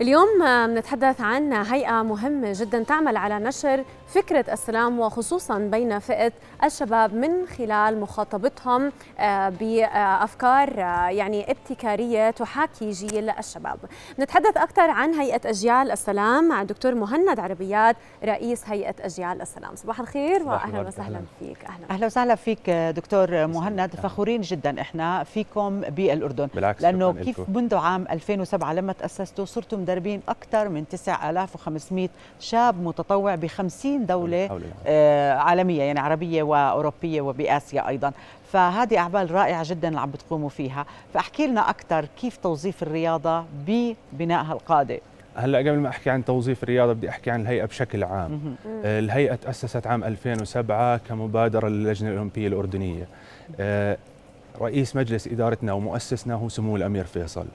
اليوم نتحدث عن هيئة مهمة جدا تعمل على نشر فكرة السلام وخصوصا بين فئة الشباب من خلال مخاطبتهم آه، بأفكار آه، يعني ابتكارية تحاكي جيل الشباب نتحدث أكثر عن هيئة أجيال السلام مع الدكتور مهند عربيات رئيس هيئة أجيال السلام صباح الخير وأهلا وسهلا فيك أهلا, أهلا وسهلا فيك آه، دكتور مهند فخورين جدا إحنا فيكم بالأردن بالعكس لأنه كيف منذ عام 2007 لما تأسستوا صرتم مدربين أكثر من 9500 شاب متطوع ب 50 30 دولة آه، عالمية يعني عربية وأوروبية وبآسيا أيضا فهذه أعمال رائعة جدا اللي عم بتقوموا فيها فأحكي لنا أكثر كيف توظيف الرياضة ببناء هالقادة هلا قبل ما احكي عن توظيف الرياضه بدي احكي عن الهيئه بشكل عام آه، الهيئه تاسست عام 2007 كمبادره للجنه الاولمبيه الاردنيه آه، رئيس مجلس ادارتنا ومؤسسنا هو سمو الامير فيصل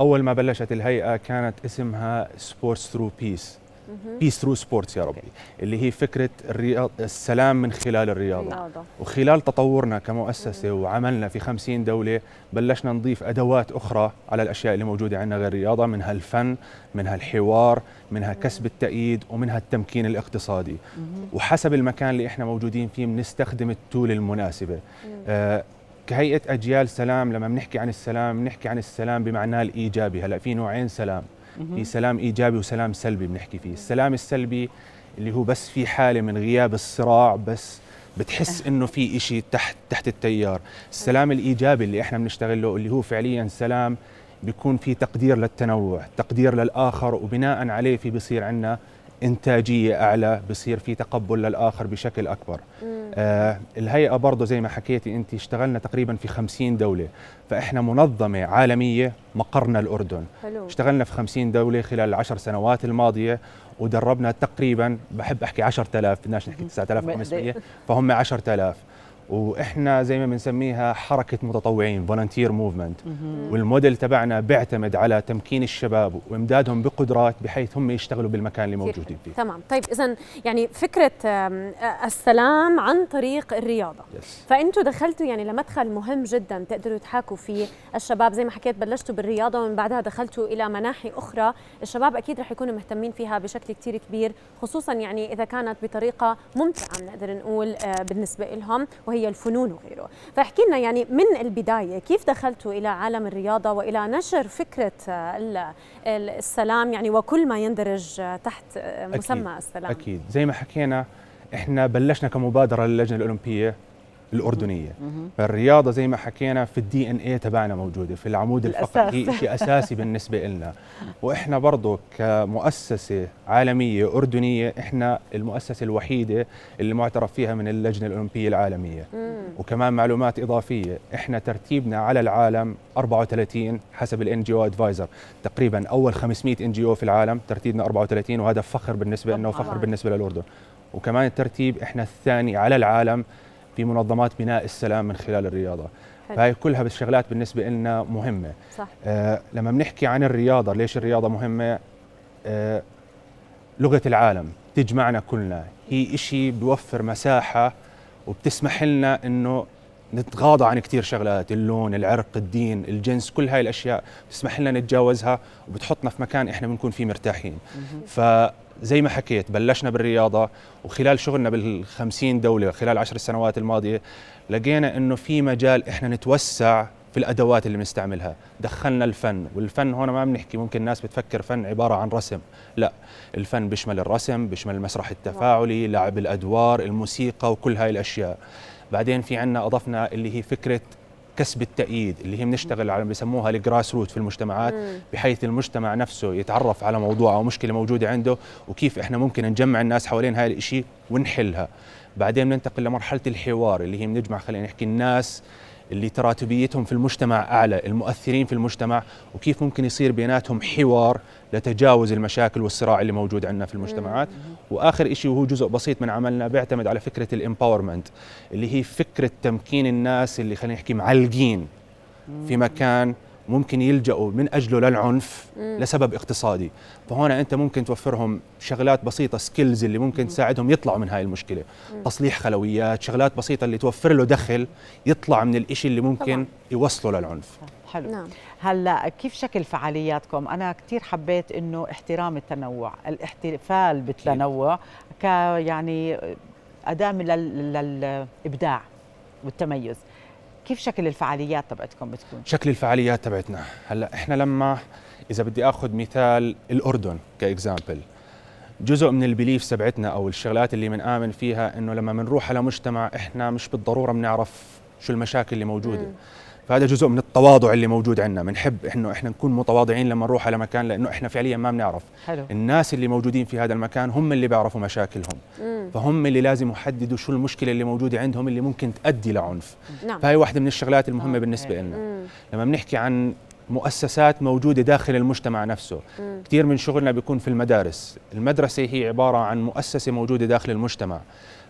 اول ما بلشت الهيئه كانت اسمها سبورتس ثرو بيس بيس ثرو سبورتس يا ربي اللي هي فكره الرياض السلام من خلال الرياضه وخلال تطورنا كمؤسسه وعملنا في 50 دوله بلشنا نضيف ادوات اخرى على الاشياء اللي موجوده عندنا غير الرياضه منها الفن منها الحوار منها كسب التأييد ومنها التمكين الاقتصادي وحسب المكان اللي احنا موجودين فيه بنستخدم التول المناسبه آه كهيئه اجيال سلام لما بنحكي عن السلام بنحكي عن السلام بمعناه الايجابي هلا في نوعين سلام في سلام ايجابي وسلام سلبي بنحكي فيه السلام السلبي اللي هو بس في حاله من غياب الصراع بس بتحس أه. انه في إشي تحت تحت التيار السلام الايجابي اللي احنا بنشتغل له اللي هو فعليا سلام بيكون في تقدير للتنوع تقدير للاخر وبناء عليه في بصير عندنا انتاجيه اعلى بصير في تقبل للاخر بشكل اكبر آه الهيئه برضه زي ما حكيتي انت اشتغلنا تقريبا في 50 دوله فاحنا منظمه عالميه مقرنا الاردن حلو. اشتغلنا في 50 دوله خلال العشر سنوات الماضيه ودربنا تقريبا بحب احكي 10000 بدناش نحكي 9500 فهم 10000 واحنا زي ما بنسميها حركه متطوعين فولنتير موفمنت والموديل تبعنا بيعتمد على تمكين الشباب وامدادهم بقدرات بحيث هم يشتغلوا بالمكان اللي موجودين فيه تمام طيب اذا يعني فكره السلام عن طريق الرياضه yes. فانتوا دخلتوا يعني لمدخل مهم جدا تقدروا تحاكوا فيه الشباب زي ما حكيت بلشتوا بالرياضه ومن بعدها دخلتوا الى مناحي اخرى الشباب اكيد رح يكونوا مهتمين فيها بشكل كثير كبير خصوصا يعني اذا كانت بطريقه ممتعه بنقدر نقول آه، بالنسبه لهم وهي وهي الفنون وغيره فاحكي لنا يعني من البداية كيف دخلتوا إلى عالم الرياضة وإلى نشر فكرة آه، السلام يعني وكل ما يندرج آه، تحت آه، مسمى أكيد السلام أكيد زي ما حكينا احنا بلشنا كمبادرة للجنة الأولمبية الاردنيه فالرياضه زي ما حكينا في الدي ان اي تبعنا موجوده في العمود الفقري هي شيء اساسي بالنسبه لنا واحنا برضه كمؤسسه عالميه اردنيه احنا المؤسسه الوحيده اللي معترف فيها من اللجنه الاولمبيه العالميه وكمان معلومات اضافيه احنا ترتيبنا على العالم 34 حسب الان جي او ادفايزر تقريبا اول 500 ان جي او في العالم ترتيبنا 34 وهذا فخر بالنسبه لنا وفخر بالنسبه للاردن وكمان الترتيب احنا الثاني على العالم في منظمات بناء السلام من خلال الرياضه فهي كلها بالشغلات بالنسبه لنا مهمه صح. آه لما بنحكي عن الرياضه ليش الرياضه مهمه آه لغه العالم تجمعنا كلنا هي شيء بيوفر مساحه وبتسمح لنا انه نتغاضى عن كثير شغلات اللون العرق الدين الجنس كل هاي الاشياء بتسمح لنا نتجاوزها وبتحطنا في مكان احنا بنكون فيه مرتاحين ف زي ما حكيت بلشنا بالرياضه وخلال شغلنا بال50 دوله خلال عشر السنوات الماضيه لقينا انه في مجال احنا نتوسع في الادوات اللي بنستعملها دخلنا الفن والفن هون ما بنحكي ممكن الناس بتفكر فن عباره عن رسم لا الفن بيشمل الرسم بيشمل المسرح التفاعلي لعب الادوار الموسيقى وكل هاي الاشياء بعدين في عنا اضفنا اللي هي فكره كسب التأييد اللي هي بنشتغل على بيسموها الجراس روت في المجتمعات بحيث المجتمع نفسه يتعرف على موضوع أو مشكلة موجودة عنده وكيف إحنا ممكن نجمع الناس حوالين هاي الشيء ونحلها بعدين ننتقل لمرحلة الحوار اللي هي بنجمع خلينا نحكي الناس اللي تراتبيتهم في المجتمع أعلى المؤثرين في المجتمع وكيف ممكن يصير بيناتهم حوار لتجاوز المشاكل والصراع اللي موجود عندنا في المجتمعات وآخر شيء وهو جزء بسيط من عملنا بيعتمد على فكرة الامباورمنت اللي هي فكرة تمكين الناس اللي خلينا نحكي معلقين في مكان ممكن يلجأوا من أجله للعنف لسبب اقتصادي فهون أنت ممكن توفرهم شغلات بسيطة سكيلز اللي ممكن تساعدهم يطلعوا من هاي المشكلة تصليح خلويات شغلات بسيطة اللي توفر له دخل يطلع من الإشي اللي ممكن يوصله للعنف حلو نعم. هلا كيف شكل فعالياتكم انا كثير حبيت انه احترام التنوع الاحتفال بالتنوع ك يعني اداه للابداع والتميز كيف شكل الفعاليات تبعتكم بتكون؟ شكل الفعاليات تبعتنا هلا احنا لما اذا بدي اخذ مثال الاردن كاكزامبل جزء من البيليف تبعتنا او الشغلات اللي بنآمن فيها انه لما بنروح على مجتمع احنا مش بالضروره بنعرف شو المشاكل اللي موجوده م. فهذا جزء من التواضع اللي موجود عندنا بنحب انه احنا نكون متواضعين لما نروح على مكان لانه احنا فعليا ما بنعرف حلو. الناس اللي موجودين في هذا المكان هم اللي بيعرفوا مشاكلهم مم. فهم اللي لازم يحددوا شو المشكله اللي موجوده عندهم اللي ممكن تؤدي لعنف نعم. فهي واحده من الشغلات المهمه أوكي. آه، بالنسبه لنا لما بنحكي عن مؤسسات موجودة داخل المجتمع نفسه م. كثير من شغلنا بيكون في المدارس المدرسة هي عبارة عن مؤسسة موجودة داخل المجتمع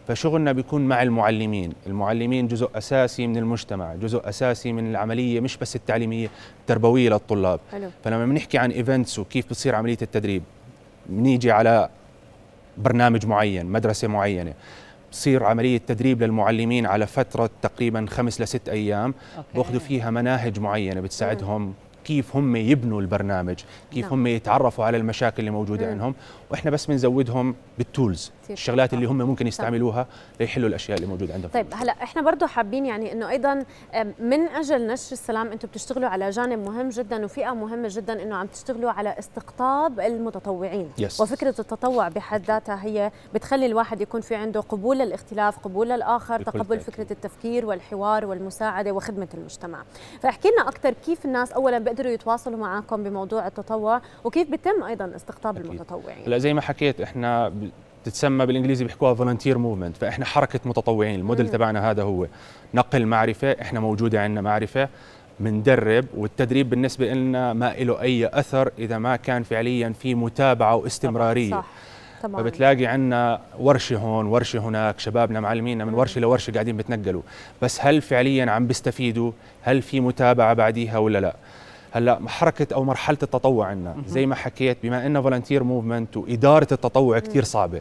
فشغلنا بيكون مع المعلمين المعلمين جزء أساسي من المجتمع جزء أساسي من العملية مش بس التعليمية التربوية للطلاب حلو. فلما بنحكي عن إيفنتس وكيف بتصير عملية التدريب بنيجي على برنامج معين مدرسة معينة بتصير عملية تدريب للمعلمين على فترة تقريبا خمس لست أيام بأخذوا فيها مناهج معينة بتساعدهم كيف هم يبنوا البرنامج كيف نعم. هم يتعرفوا على المشاكل اللي موجودة مم. عندهم وإحنا بس بنزودهم بالتولز الشغلات اللي هم ممكن يستعملوها ليحلوا الأشياء اللي موجودة عندهم طيب هلأ إحنا برضو حابين يعني أنه أيضا من أجل نشر السلام أنتم بتشتغلوا على جانب مهم جدا وفئة مهمة جدا أنه عم تشتغلوا على استقطاب المتطوعين yes. وفكرة التطوع بحد ذاتها هي بتخلي الواحد يكون في عنده قبول للاختلاف قبول للآخر تقبل فكرة التفكير والحوار والمساعدة وخدمة المجتمع فاحكي لنا أكثر كيف الناس أولا يقدروا يتواصلوا معكم بموضوع التطوع وكيف بيتم ايضا استقطاب أكيد. المتطوعين هلا زي ما حكيت احنا بتتسمى بالانجليزي بيحكوها فولنتير موفمنت فاحنا حركه متطوعين الموديل تبعنا هذا هو نقل معرفه احنا موجوده عندنا معرفه بندرب والتدريب بالنسبه لنا ما له اي اثر اذا ما كان فعليا في متابعه واستمراريه طبعا صح. طبعا. فبتلاقي عندنا ورشه هون ورشه هناك شبابنا معلمينا من ورشه لورشه قاعدين بتنقلوا بس هل فعليا عم بيستفيدوا هل في متابعه بعديها ولا لا هلا حركه او مرحله التطوع عندنا زي ما حكيت بما انه فولنتير موفمنت واداره التطوع كثير صعبه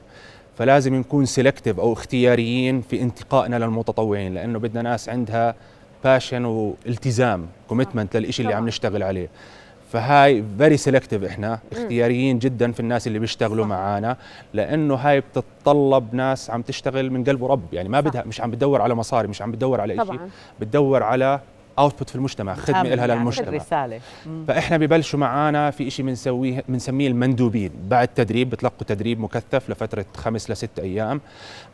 فلازم نكون سيلكتيف او اختياريين في انتقائنا للمتطوعين لانه بدنا ناس عندها باشن والتزام كوميتمنت آه. للشيء اللي عم نشتغل عليه فهاي فيري سيلكتيف احنا اختياريين جدا في الناس اللي بيشتغلوا معانا لانه هاي بتتطلب ناس عم تشتغل من قلب ورب يعني ما بدها مش عم بتدور على مصاري مش عم بتدور على شيء بتدور على اوتبوت في المجتمع خدمه لها يعني للمجتمع رساله فاحنا ببلشوا معانا في شيء بنسويه بنسميه المندوبين بعد تدريب بتلقوا تدريب مكثف لفتره خمس لست ايام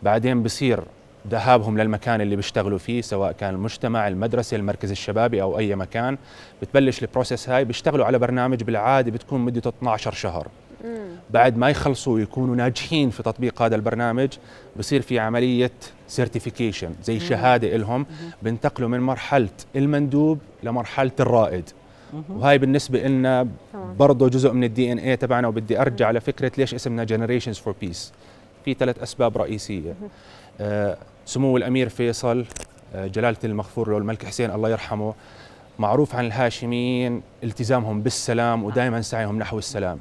بعدين بصير ذهابهم للمكان اللي بيشتغلوا فيه سواء كان المجتمع المدرسة المركز الشبابي أو أي مكان بتبلش البروسيس هاي بيشتغلوا على برنامج بالعادة بتكون مدته 12 شهر بعد ما يخلصوا ويكونوا ناجحين في تطبيق هذا البرنامج بصير في عمليه سيرتيفيكيشن زي شهاده لهم بنتقلوا من مرحله المندوب لمرحله الرائد وهاي بالنسبه لنا برضه جزء من الدي ان اي تبعنا وبدي ارجع لفكره ليش اسمنا جنريشنز فور بيس في ثلاث اسباب رئيسيه آه سمو الامير فيصل آه جلاله المغفور له الملك حسين الله يرحمه معروف عن الهاشميين التزامهم بالسلام ودائما سعيهم نحو السلام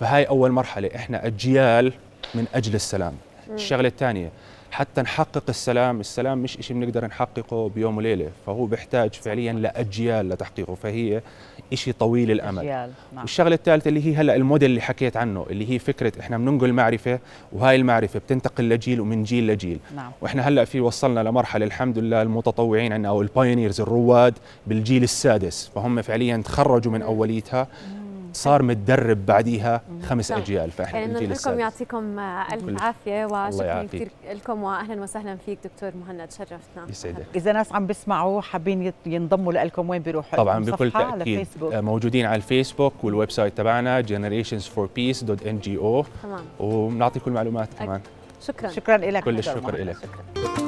فهاي أول مرحلة إحنا أجيال من أجل السلام الشغلة الثانية حتى نحقق السلام السلام مش شيء بنقدر نحققه بيوم وليلة فهو بيحتاج فعليا لأجيال لتحقيقه فهي شيء طويل الأمل أجيال. نعم. والشغلة الثالثة اللي هي هلأ الموديل اللي حكيت عنه اللي هي فكرة إحنا بننقل معرفة وهاي المعرفة بتنتقل لجيل ومن جيل لجيل نعم. وإحنا هلأ في وصلنا لمرحلة الحمد لله المتطوعين عندنا أو البايونيرز الرواد بالجيل السادس فهم فعليا تخرجوا من أوليتها صار متدرب بعديها خمس نعم. اجيال فاحنا يعني الجيل يعطيكم الف عافيه وشكرا كثير لكم واهلا وسهلا فيك دكتور مهند شرفتنا يسعدك اذا ناس عم بيسمعوا حابين ينضموا لكم وين بيروحوا طبعا بكل تاكيد آه، موجودين على الفيسبوك والويب سايت تبعنا generationsforpeace.ngo تمام وبنعطي كل المعلومات كمان شكرا شكرا لك كل الشكر لك شكرا